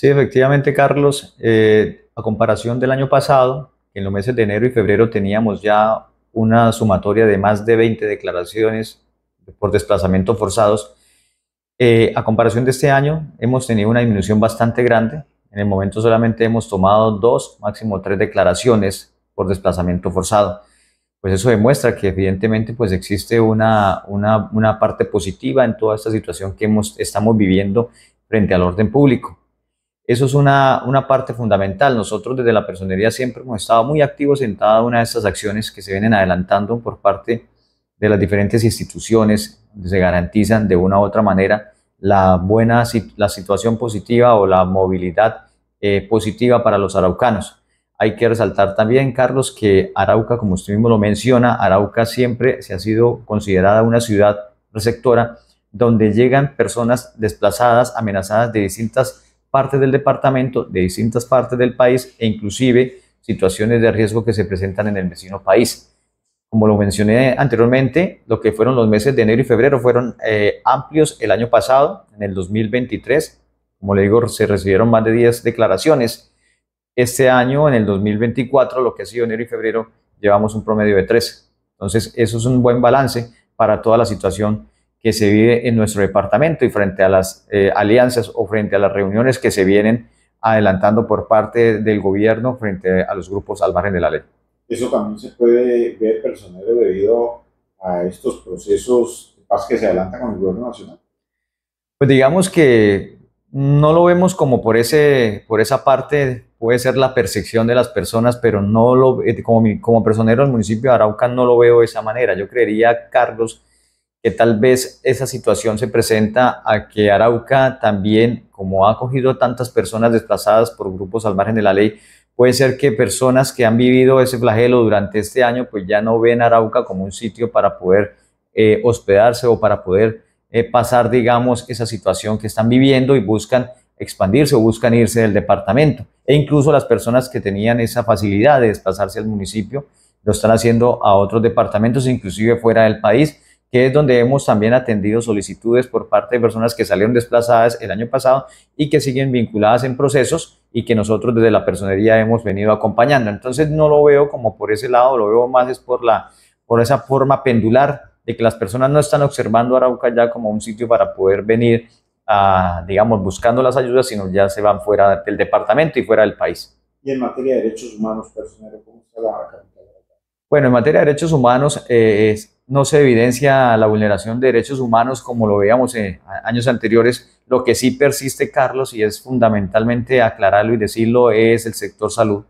Sí, efectivamente, Carlos, eh, a comparación del año pasado, en los meses de enero y febrero teníamos ya una sumatoria de más de 20 declaraciones por desplazamiento forzados. Eh, a comparación de este año, hemos tenido una disminución bastante grande. En el momento solamente hemos tomado dos, máximo tres declaraciones por desplazamiento forzado. Pues eso demuestra que evidentemente pues existe una, una, una parte positiva en toda esta situación que hemos, estamos viviendo frente al orden público. Eso es una, una parte fundamental. Nosotros desde la personería siempre hemos estado muy activos en cada una de estas acciones que se vienen adelantando por parte de las diferentes instituciones se garantizan de una u otra manera la buena la situación positiva o la movilidad eh, positiva para los araucanos. Hay que resaltar también, Carlos, que Arauca, como usted mismo lo menciona, Arauca siempre se ha sido considerada una ciudad receptora donde llegan personas desplazadas, amenazadas de distintas partes del departamento, de distintas partes del país e inclusive situaciones de riesgo que se presentan en el vecino país. Como lo mencioné anteriormente, lo que fueron los meses de enero y febrero fueron eh, amplios el año pasado, en el 2023. Como le digo, se recibieron más de 10 declaraciones. Este año, en el 2024, lo que ha sido enero y febrero, llevamos un promedio de 13. Entonces, eso es un buen balance para toda la situación que se vive en nuestro departamento y frente a las eh, alianzas o frente a las reuniones que se vienen adelantando por parte del gobierno frente a los grupos al margen de la ley. Eso también se puede ver, personero, debido a estos procesos de paz que se adelantan con el gobierno nacional. Pues digamos que no lo vemos como por, ese, por esa parte, puede ser la percepción de las personas, pero no lo, eh, como, como personero del municipio de Arauca no lo veo de esa manera. Yo creería, Carlos, que tal vez esa situación se presenta a que Arauca también, como ha acogido a tantas personas desplazadas por grupos al margen de la ley, puede ser que personas que han vivido ese flagelo durante este año, pues ya no ven Arauca como un sitio para poder eh, hospedarse o para poder eh, pasar, digamos, esa situación que están viviendo y buscan expandirse o buscan irse del departamento. E incluso las personas que tenían esa facilidad de desplazarse al municipio lo están haciendo a otros departamentos, inclusive fuera del país que es donde hemos también atendido solicitudes por parte de personas que salieron desplazadas el año pasado y que siguen vinculadas en procesos y que nosotros desde la personería hemos venido acompañando. Entonces no lo veo como por ese lado, lo veo más es por, la, por esa forma pendular de que las personas no están observando Arauca ya como un sitio para poder venir a, digamos, buscando las ayudas, sino ya se van fuera del departamento y fuera del país. Y en materia de derechos humanos, personero, ¿cómo está la capital? Bueno, en materia de derechos humanos eh, es no se evidencia la vulneración de derechos humanos como lo veíamos en eh, años anteriores. Lo que sí persiste, Carlos, y es fundamentalmente aclararlo y decirlo, es el sector salud.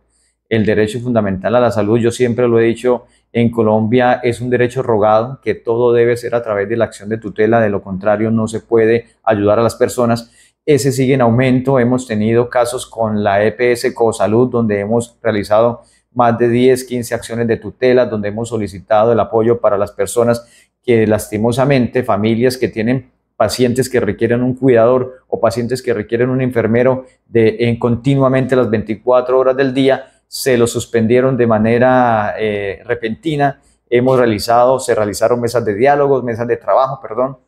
El derecho fundamental a la salud, yo siempre lo he dicho, en Colombia es un derecho rogado, que todo debe ser a través de la acción de tutela, de lo contrario no se puede ayudar a las personas. Ese sigue en aumento, hemos tenido casos con la EPS Cosalud, donde hemos realizado más de 10, 15 acciones de tutela donde hemos solicitado el apoyo para las personas que lastimosamente, familias que tienen pacientes que requieren un cuidador o pacientes que requieren un enfermero de, en continuamente las 24 horas del día, se los suspendieron de manera eh, repentina. Hemos realizado, se realizaron mesas de diálogos, mesas de trabajo, perdón,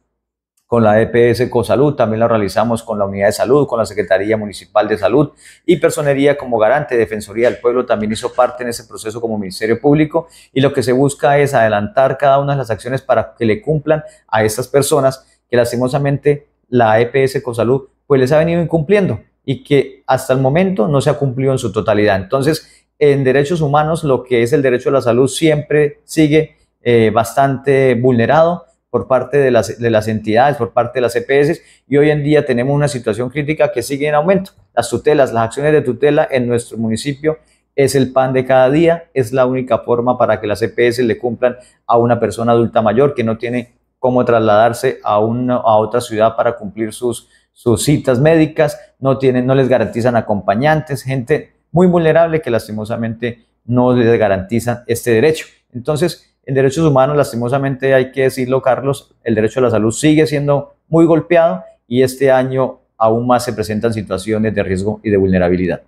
con la EPS Cosalud, también la realizamos con la Unidad de Salud, con la Secretaría Municipal de Salud y Personería como garante, Defensoría del Pueblo también hizo parte en ese proceso como Ministerio Público y lo que se busca es adelantar cada una de las acciones para que le cumplan a estas personas que lastimosamente la EPS Cosalud pues les ha venido incumpliendo y que hasta el momento no se ha cumplido en su totalidad. Entonces, en derechos humanos lo que es el derecho a la salud siempre sigue eh, bastante vulnerado por parte de las, de las entidades, por parte de las EPS, y hoy en día tenemos una situación crítica que sigue en aumento. Las tutelas, las acciones de tutela en nuestro municipio es el pan de cada día, es la única forma para que las EPS le cumplan a una persona adulta mayor que no tiene cómo trasladarse a, una, a otra ciudad para cumplir sus, sus citas médicas, no, tienen, no les garantizan acompañantes, gente muy vulnerable que lastimosamente no les garantizan este derecho. Entonces, en derechos humanos, lastimosamente hay que decirlo, Carlos, el derecho a la salud sigue siendo muy golpeado y este año aún más se presentan situaciones de riesgo y de vulnerabilidad.